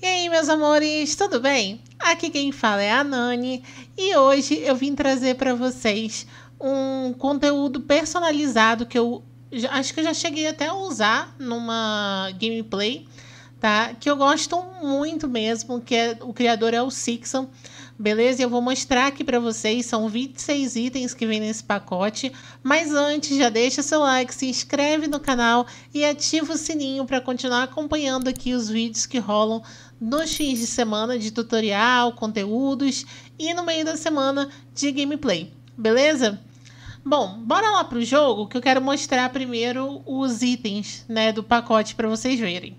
E aí, meus amores, tudo bem? Aqui quem fala é a Nani e hoje eu vim trazer para vocês um conteúdo personalizado que eu acho que eu já cheguei até a usar numa gameplay, tá? Que eu gosto muito mesmo, que é, o criador é o Sixon. Beleza? Eu vou mostrar aqui para vocês, são 26 itens que vem nesse pacote, mas antes já deixa seu like, se inscreve no canal e ativa o sininho para continuar acompanhando aqui os vídeos que rolam nos fins de semana de tutorial, conteúdos e no meio da semana de gameplay, beleza? Bom, bora lá pro jogo que eu quero mostrar primeiro os itens né, do pacote para vocês verem.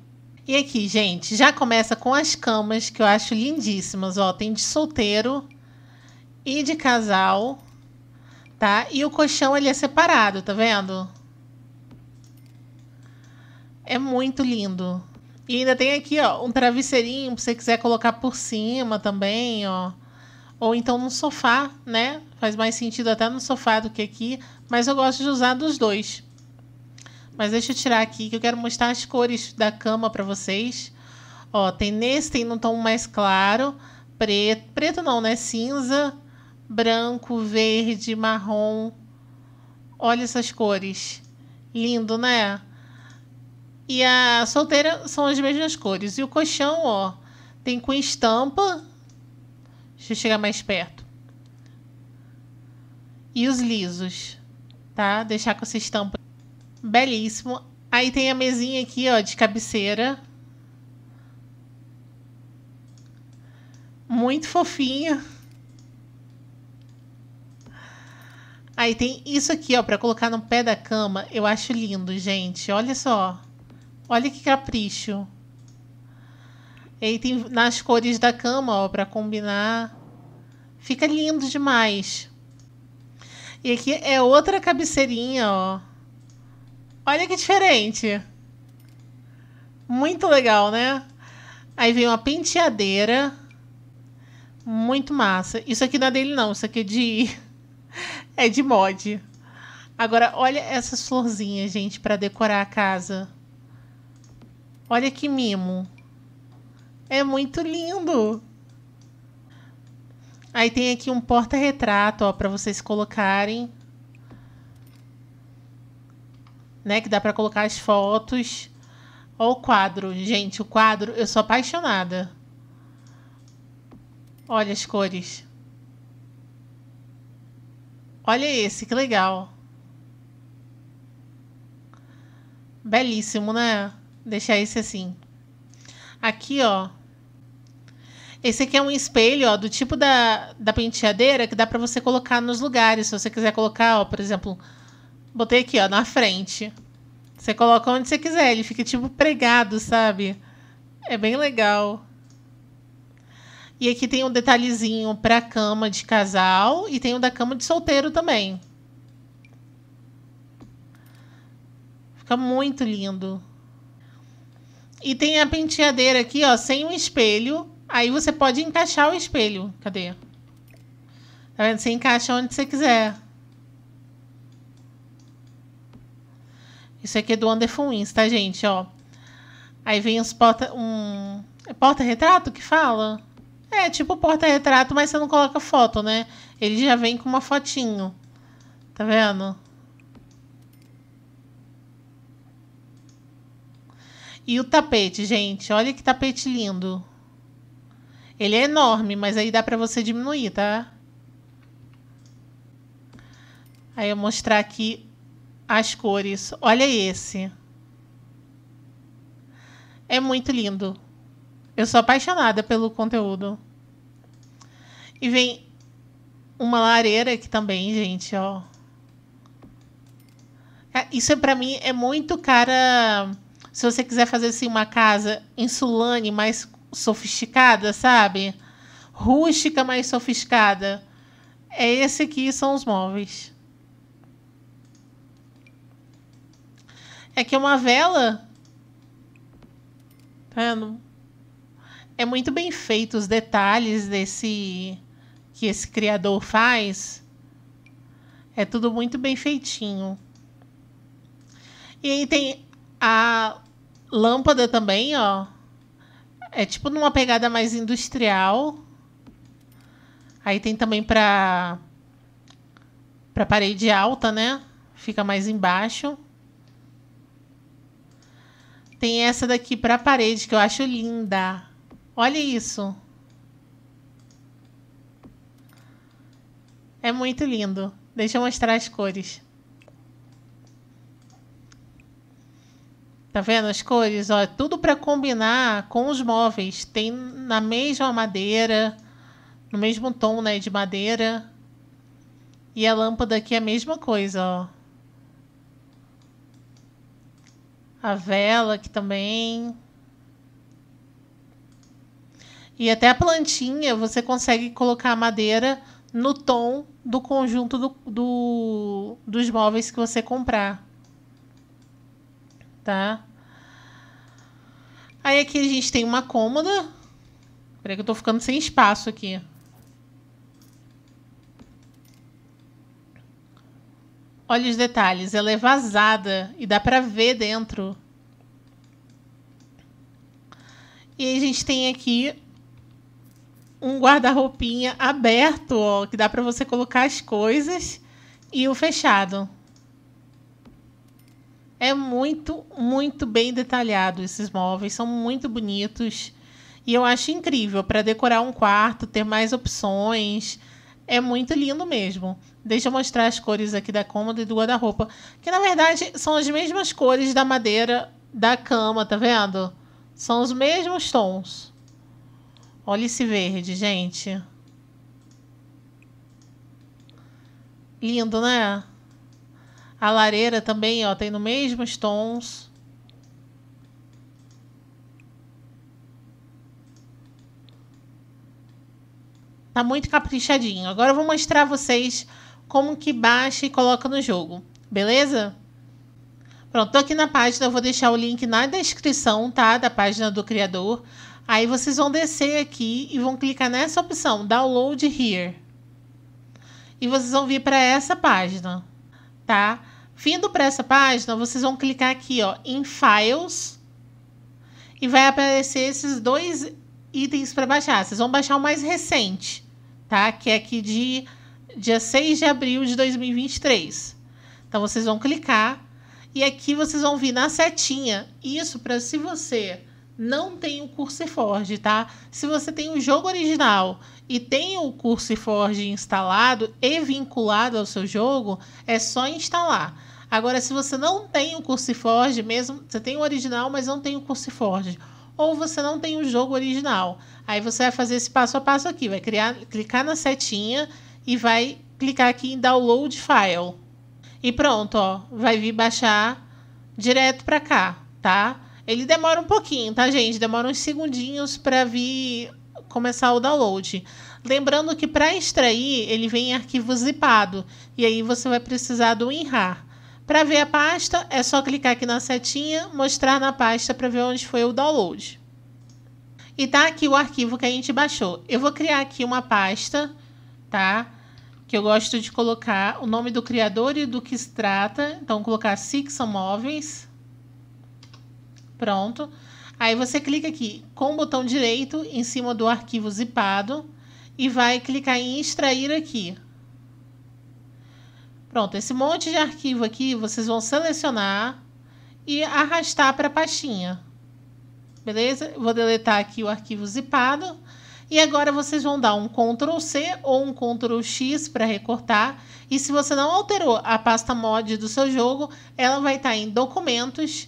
E aqui, gente, já começa com as camas que eu acho lindíssimas, ó, tem de solteiro e de casal, tá? E o colchão ele é separado, tá vendo? É muito lindo. E ainda tem aqui, ó, um travesseirinho para você quiser colocar por cima também, ó. Ou então no sofá, né? Faz mais sentido até no sofá do que aqui. Mas eu gosto de usar dos dois. Mas deixa eu tirar aqui que eu quero mostrar as cores da cama para vocês. Ó, tem nesse, tem no tom mais claro. Preto, preto não, né? Cinza, branco, verde, marrom. Olha essas cores. Lindo, né? E a solteira são as mesmas cores. E o colchão, ó, tem com estampa. Deixa eu chegar mais perto. E os lisos, tá? Deixar com essa estampa. Belíssimo. Aí tem a mesinha aqui, ó, de cabeceira. Muito fofinha. Aí tem isso aqui, ó, para colocar no pé da cama. Eu acho lindo, gente. Olha só. Olha que capricho. Ele tem nas cores da cama, ó, para combinar. Fica lindo demais. E aqui é outra cabeceirinha, ó. Olha que diferente. Muito legal, né? Aí vem uma penteadeira. Muito massa. Isso aqui não é dele, não. Isso aqui é de. é de mod. Agora, olha essas florzinhas, gente, para decorar a casa. Olha que mimo. É muito lindo. Aí tem aqui um porta-retrato, ó, para vocês colocarem. Né, que dá para colocar as fotos. Ó o quadro, gente, o quadro, eu sou apaixonada. Olha as cores. Olha esse, que legal. Belíssimo, né? Deixar esse assim. Aqui, ó. Esse aqui é um espelho, ó, do tipo da, da penteadeira que dá para você colocar nos lugares. Se você quiser colocar, ó, por exemplo, botei aqui, ó, na frente. Você coloca onde você quiser, ele fica tipo pregado, sabe? É bem legal. E aqui tem um detalhezinho para cama de casal e tem o um da cama de solteiro também. Fica muito lindo. E tem a penteadeira aqui, ó, sem um espelho. Aí você pode encaixar o espelho. Cadê? Tá vendo? Você encaixa onde você quiser. Isso aqui é do Wonderful Insta, tá, gente? Ó. Aí vem os porta... Um... É porta-retrato que fala? É, tipo porta-retrato, mas você não coloca foto, né? Ele já vem com uma fotinho. Tá vendo? E o tapete, gente, olha que tapete lindo. Ele é enorme, mas aí dá pra você diminuir, tá? Aí eu mostrar aqui as cores. Olha esse. É muito lindo. Eu sou apaixonada pelo conteúdo. E vem uma lareira aqui também, gente, ó. Ah, isso é, para mim é muito cara se você quiser fazer assim uma casa insulane mais sofisticada, sabe? Rústica mais sofisticada. É esse aqui são os móveis. É que uma vela. Tá vendo? É muito bem feito os detalhes desse que esse criador faz. É tudo muito bem feitinho. E aí tem a Lâmpada também, ó. É tipo numa pegada mais industrial. Aí tem também para para parede alta, né? Fica mais embaixo. Tem essa daqui para parede que eu acho linda. Olha isso. É muito lindo. Deixa eu mostrar as cores. Tá vendo as cores? Ó, tudo para combinar com os móveis. Tem na mesma madeira, no mesmo tom, né, de madeira. E a lâmpada aqui é a mesma coisa, ó. A vela aqui também. E até a plantinha, você consegue colocar a madeira no tom do conjunto do, do dos móveis que você comprar tá? Aí aqui a gente tem uma cômoda. Peraí que eu tô ficando sem espaço aqui. Olha os detalhes, ela é vazada e dá pra ver dentro. E a gente tem aqui um guarda-roupinha aberto, ó, que dá para você colocar as coisas e o fechado. É muito, muito bem detalhado esses móveis, são muito bonitos. E eu acho incrível para decorar um quarto, ter mais opções. É muito lindo mesmo. Deixa eu mostrar as cores aqui da cômoda e do guarda-roupa, que na verdade são as mesmas cores da madeira da cama, tá vendo? São os mesmos tons. Olha esse verde, gente. Lindo, né? A lareira também, ó, tem nos mesmos tons. Tá muito caprichadinho. Agora eu vou mostrar a vocês como que baixa e coloca no jogo. Beleza? Pronto, tô aqui na página, eu vou deixar o link na descrição, tá? Da página do criador. Aí vocês vão descer aqui e vão clicar nessa opção, Download Here. E vocês vão vir para essa página, tá? Vindo para essa página, vocês vão clicar aqui ó, em Files e vai aparecer esses dois itens para baixar. Vocês vão baixar o mais recente, tá? Que é aqui de dia 6 de abril de 2023. Então vocês vão clicar e aqui vocês vão vir na setinha. Isso para se você não tem o curso Forge, tá? Se você tem o jogo original e tem o curso Forge instalado e vinculado ao seu jogo, é só instalar. Agora, se você não tem o Cursiforge mesmo, você tem o original, mas não tem o Cursiforge, ou você não tem o jogo original, aí você vai fazer esse passo a passo aqui, vai criar, clicar na setinha e vai clicar aqui em Download File. E pronto, ó, vai vir baixar direto para cá, tá? Ele demora um pouquinho, tá, gente? Demora uns segundinhos para vir começar o download. Lembrando que para extrair, ele vem em arquivo zipado. E aí você vai precisar do WinRAR. Para ver a pasta, é só clicar aqui na setinha, mostrar na pasta para ver onde foi o download. E tá aqui o arquivo que a gente baixou. Eu vou criar aqui uma pasta, tá? Que eu gosto de colocar o nome do criador e do que se trata. Então, colocar Six Móveis. Pronto. Aí você clica aqui com o botão direito em cima do arquivo zipado e vai clicar em extrair aqui. Pronto, esse monte de arquivo aqui vocês vão selecionar e arrastar para a pastinha. Beleza? Vou deletar aqui o arquivo zipado. E agora vocês vão dar um Ctrl C ou um Ctrl X para recortar. E se você não alterou a pasta mod do seu jogo, ela vai estar tá em Documentos,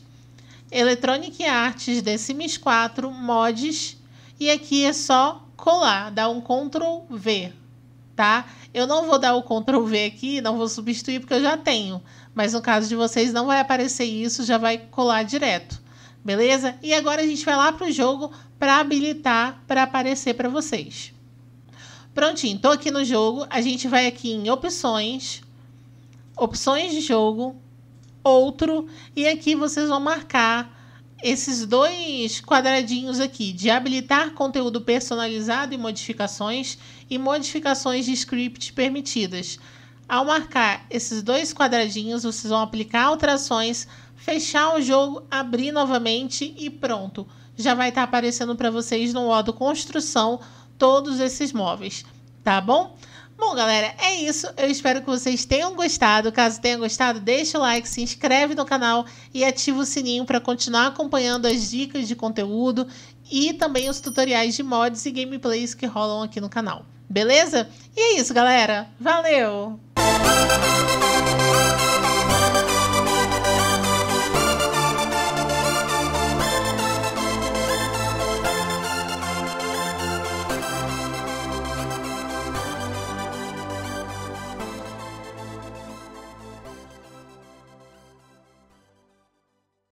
Electronic Arts The Sims 4, Mods. E aqui é só colar, dar um Ctrl V tá? Eu não vou dar o Ctrl V aqui, não vou substituir porque eu já tenho. Mas no caso de vocês não vai aparecer isso, já vai colar direto. Beleza? E agora a gente vai lá para o jogo para habilitar para aparecer para vocês. Prontinho, estou aqui no jogo. A gente vai aqui em opções, opções de jogo, outro. E aqui vocês vão marcar esses dois quadradinhos aqui de habilitar conteúdo personalizado e modificações e modificações de script permitidas. Ao marcar esses dois quadradinhos, vocês vão aplicar alterações, fechar o jogo, abrir novamente e pronto. Já vai estar tá aparecendo para vocês no modo construção todos esses móveis, tá bom? Bom, galera, é isso. Eu espero que vocês tenham gostado. Caso tenham gostado, deixa o like, se inscreve no canal e ativa o sininho para continuar acompanhando as dicas de conteúdo e também os tutoriais de mods e gameplays que rolam aqui no canal. Beleza? E é isso, galera. Valeu!